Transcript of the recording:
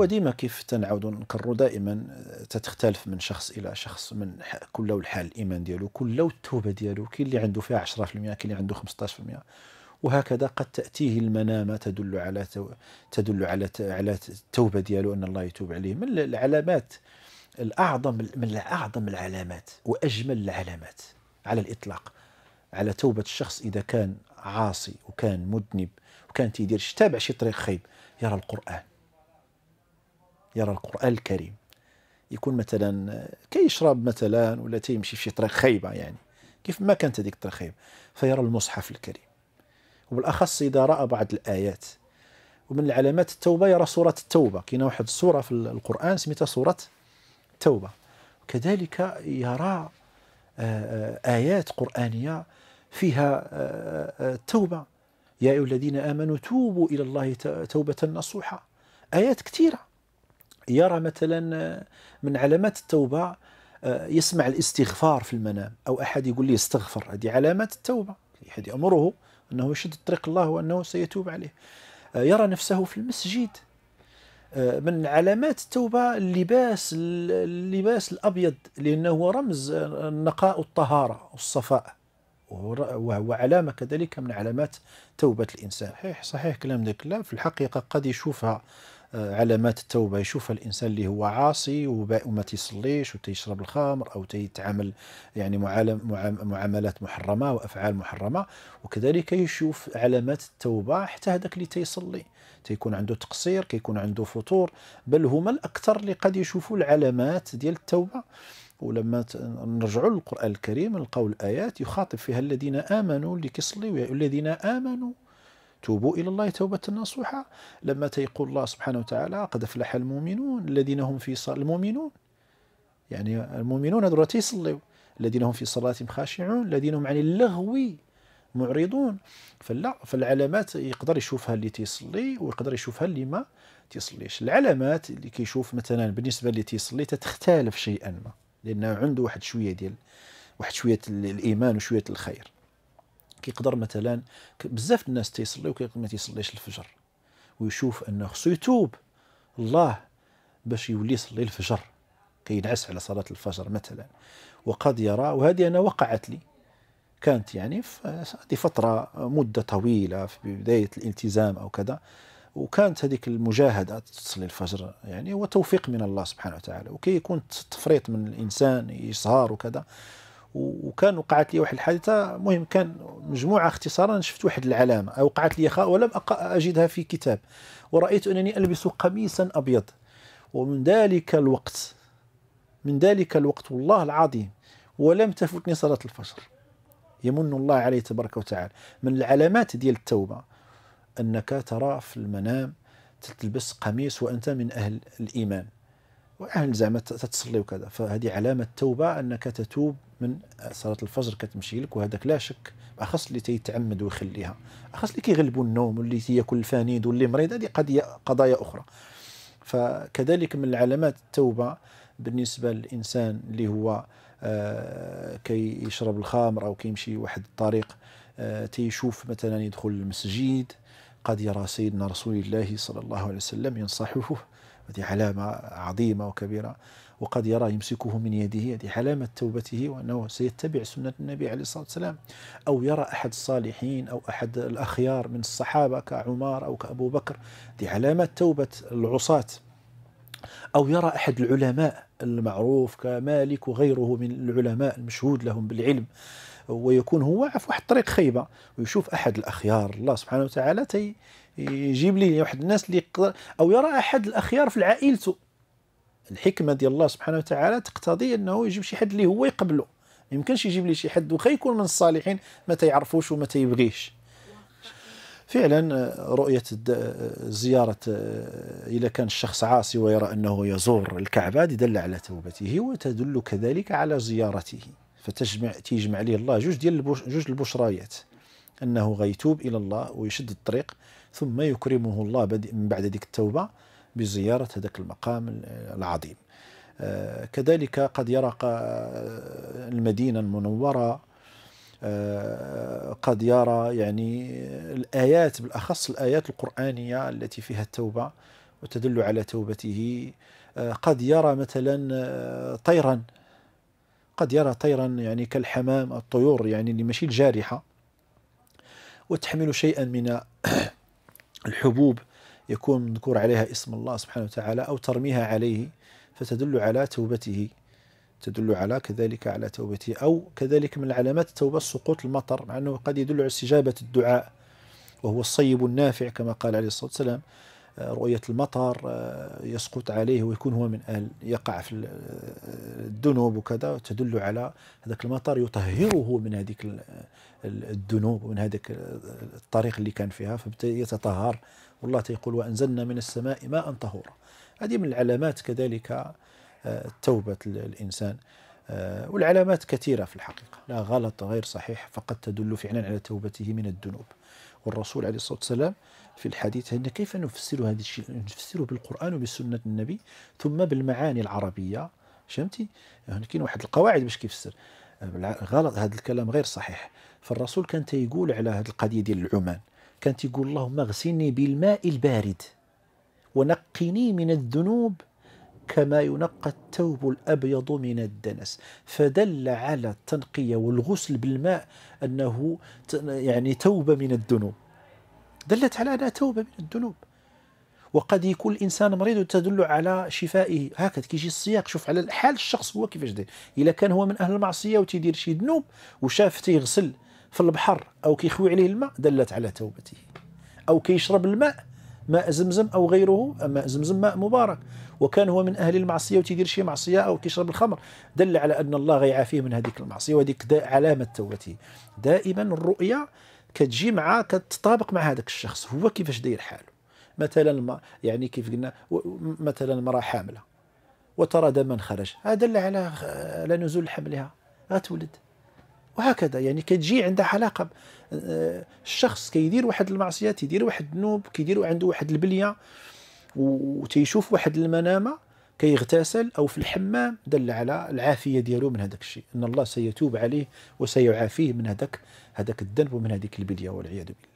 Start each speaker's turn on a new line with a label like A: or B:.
A: هو ديما كيف تنعاودو نكرروا دائما تتختلف من شخص الى شخص من كل الحال الايمان ديالو كل التوبه ديالو كاين اللي عنده فيها 10% كاين اللي عنده 15% وهكذا قد تاتيه المنامه تدل على تدل على على التوبه ديالو ان الله يتوب عليه من العلامات الاعظم من اعظم العلامات واجمل العلامات على الاطلاق على توبه الشخص اذا كان عاصي وكان مذنب وكان تيدير تابع شي طريق خيب يرى القران يرى القرآن الكريم يكون مثلا كيشرب مثلا ولا تيمشي في شي طريق خايبه يعني كيف ما كانت هذيك الطريق خيبة فيرى المصحف الكريم وبالاخص اذا راى بعض الايات ومن علامات التوبه يرى سوره التوبه كاينه واحد السوره في القران سميتها سوره التوبه وكذلك يرى آه، آه، ايات قرانيه فيها التوبه آه، يا ايها الذين امنوا توبوا الى الله توبه نصوحه ايات كثيره يرى مثلا آه، من علامات التوبة آه، يسمع الاستغفار في المنام أو أحد يقول لي استغفر هذه علامات التوبة أحد يأمره أنه يشد طريق الله وأنه سيتوب عليه آه، يرى نفسه في المسجد من علامات التوبة اللباس اللباس الأبيض لأنه رمز النقاء والطهارة والصفاء وهو علامة كذلك من علامات توبة الإنسان صحيح صحيح كلام ذاك لا في الحقيقة قد يشوفها علامات التوبه يشوفها الانسان اللي هو عاصي وما تيصليش وتيشرب الخمر او تيتعامل يعني معاملات محرمه وافعال محرمه وكذلك يشوف علامات التوبه حتى هذاك اللي تيصلي تيكون عنده تقصير كيكون عنده فطور بل هما الاكثر اللي قد يشوفوا العلامات ديال التوبه ولما نرجعوا للقران الكريم نلقاو الايات يخاطب فيها الذين امنوا اللي كيصليوا الذين امنوا توبوا إلى الله توبة نصوحة لما تيقول الله سبحانه وتعالى قد أفلح المؤمنون الذين هم في صلاة المؤمنون يعني المؤمنون راه تيصليو الذين هم في صلاتهم خاشعون الذين هم عن اللغو معرضون فلا فالعلامات يقدر يشوفها اللي تيصلي ويقدر يشوفها اللي ما تيصليش العلامات اللي كيشوف مثلا بالنسبه اللي تيصلي تتختلف شيئا ما لانه عنده واحد شويه ديال واحد شويه الايمان وشويه الخير كيقدر مثلا بزاف الناس تيصلي وما تيصليش الفجر ويشوف انه خصو يتوب الله باش يولي يصلي الفجر كينعس على صلاه الفجر مثلا وقد يرى وهذه انا وقعت لي كانت يعني هذه فتره مده طويله في بدايه الالتزام او كذا وكانت هذيك المجاهده تصلي الفجر يعني هو توفيق من الله سبحانه وتعالى وكيكون تفريط من الانسان يسهر وكذا وكان وقعت لي واحد الحادثه المهم كان مجموعه اختصارا شفت واحد العلامه وقعت لي ولم اجدها في كتاب ورايت انني البس قميصا ابيض ومن ذلك الوقت من ذلك الوقت والله العظيم ولم تفوتني صلاه الفجر يمن الله عليه تبارك وتعالى من العلامات ديال التوبه انك ترى في المنام تلبس قميص وانت من اهل الايمان واهل زعما تتصلي وكذا فهذه علامه توبه انك تتوب من صلاه الفجر كتمشي لك وهذاك لا شك اخص اللي تيتعمد ويخليها اخص اللي كيغلبوا النوم واللي تياكل الفانيد واللي مريض هذه قضيه قضايا اخرى فكذلك من العلامات التوبه بالنسبه للانسان اللي هو آه كي يشرب الخمر او كيمشي واحد الطريق آه تيشوف مثلا يدخل المسجد قد يرى سيدنا رسول الله صلى الله عليه وسلم ينصحه هذه علامة عظيمة وكبيرة وقد يرى يمسكه من يده هذه علامة توبته وأنه سيتبع سنة النبي عليه الصلاة والسلام أو يرى أحد الصالحين أو أحد الأخيار من الصحابة كعمار أو كأبو بكر هذه علامة توبة العصاة أو يرى أحد العلماء المعروف كمالك وغيره من العلماء المشهود لهم بالعلم ويكون هو في واحد الطريق خايبه ويشوف احد الاخيار الله سبحانه وتعالى تي يجيب لي واحد الناس اللي يقدر او يرى احد الاخيار في عائلته الحكمه ديال الله سبحانه وتعالى تقتضي انه يجيب شي حد اللي هو يقبله ما يمكنش يجيب لي شي حد وخا يكون من الصالحين ما تيعرفوش وما تيبغيش فعلا آه، رؤية آه، زيارة إذا آه، كان الشخص عاصي ويرى أنه يزور الكعبة دل على توبته وتدل كذلك على زيارته فتجمع تيجمع عليه الله جوج ديال جوج البشرايات انه غيتوب الى الله ويشد الطريق ثم يكرمه الله من بعد ذيك التوبه بزياره هذاك المقام العظيم آه، كذلك قد يرى آه، المدينه المنوره آه، قد يرى يعني الآيات بالأخص الآيات القرآنية التي فيها التوبة وتدل على توبته قد يرى مثلا طيرا قد يرى طيرا يعني كالحمام الطيور يعني اللي ماشي الجارحة وتحمل شيئا من الحبوب يكون مذكور عليها اسم الله سبحانه وتعالى أو ترميها عليه فتدل على توبته تدل على كذلك على توبته أو كذلك من العلامات التوبة سقوط المطر مع أنه قد يدل على استجابة الدعاء وهو الصيب النافع كما قال عليه الصلاة والسلام آه، رؤية المطر آه، يسقط عليه ويكون هو من أهل يقع في آه، الذنوب وكذا تدل على هذاك المطر يطهره من هذيك الذنوب ومن هذاك الطريق اللي كان فيها فبالتالي يتطهر والله تيقول وأنزلنا من السماء ماء طهورا هذه من العلامات كذلك توبة الإنسان والعلامات كثيرة في الحقيقة لا غلط غير صحيح فقد تدل فعلا على توبته من الذنوب والرسول عليه الصلاة والسلام في الحديث هنا كيف نفسر هذا الشيء نفسره بالقرآن وبسنة النبي ثم بالمعاني العربية فهمتي هنا يعني كاين واحد القواعد باش كيفسر غلط هذا الكلام غير صحيح فالرسول كان تيقول على هذه القضية ديال العمان كان تيقول اللهم اغسلني بالماء البارد ونقني من الذنوب كما ينقى الثوب الأبيض من الدنس فدل على التنقية والغسل بالماء أنه يعني توبة من الذنوب دلت على أنها توبة من الذنوب وقد يكون الانسان مريض وتدل على شفائه هكذا كيجي السياق شوف على الحال الشخص هو كيفاش داير الا كان هو من اهل المعصيه وتيدير شي ذنوب وشاف تيغسل في البحر او كيخوي عليه الماء دلت على توبته او كيشرب الماء ماء زمزم أو غيره ماء زمزم ماء مبارك وكان هو من أهل المعصية وتيدير شي معصية أو تشرب الخمر دل على أن الله غيعافيه من هذيك المعصية وهذيك علامة توبته دائما الرؤية كتجي مع كتطابق مع هذاك الشخص هو كيفاش داير حاله مثلا ما يعني كيف قلنا مثلا المرأة حاملة وترى دما خرج هذا دل على على نزول حملها غتولد وهكذا يعني كتجي عندها علاقه آه، الشخص كيدير واحد المعصيه تيدير واحد الذنوب كيدير عنده واحد البليه وتيشوف واحد المنامه كيغتسل او في الحمام دل على العافيه ديالو من هذاك الشيء ان الله سيتوب عليه وسيعافيه من هذاك هذاك الذنب ومن هذيك البليه والعياذ بالله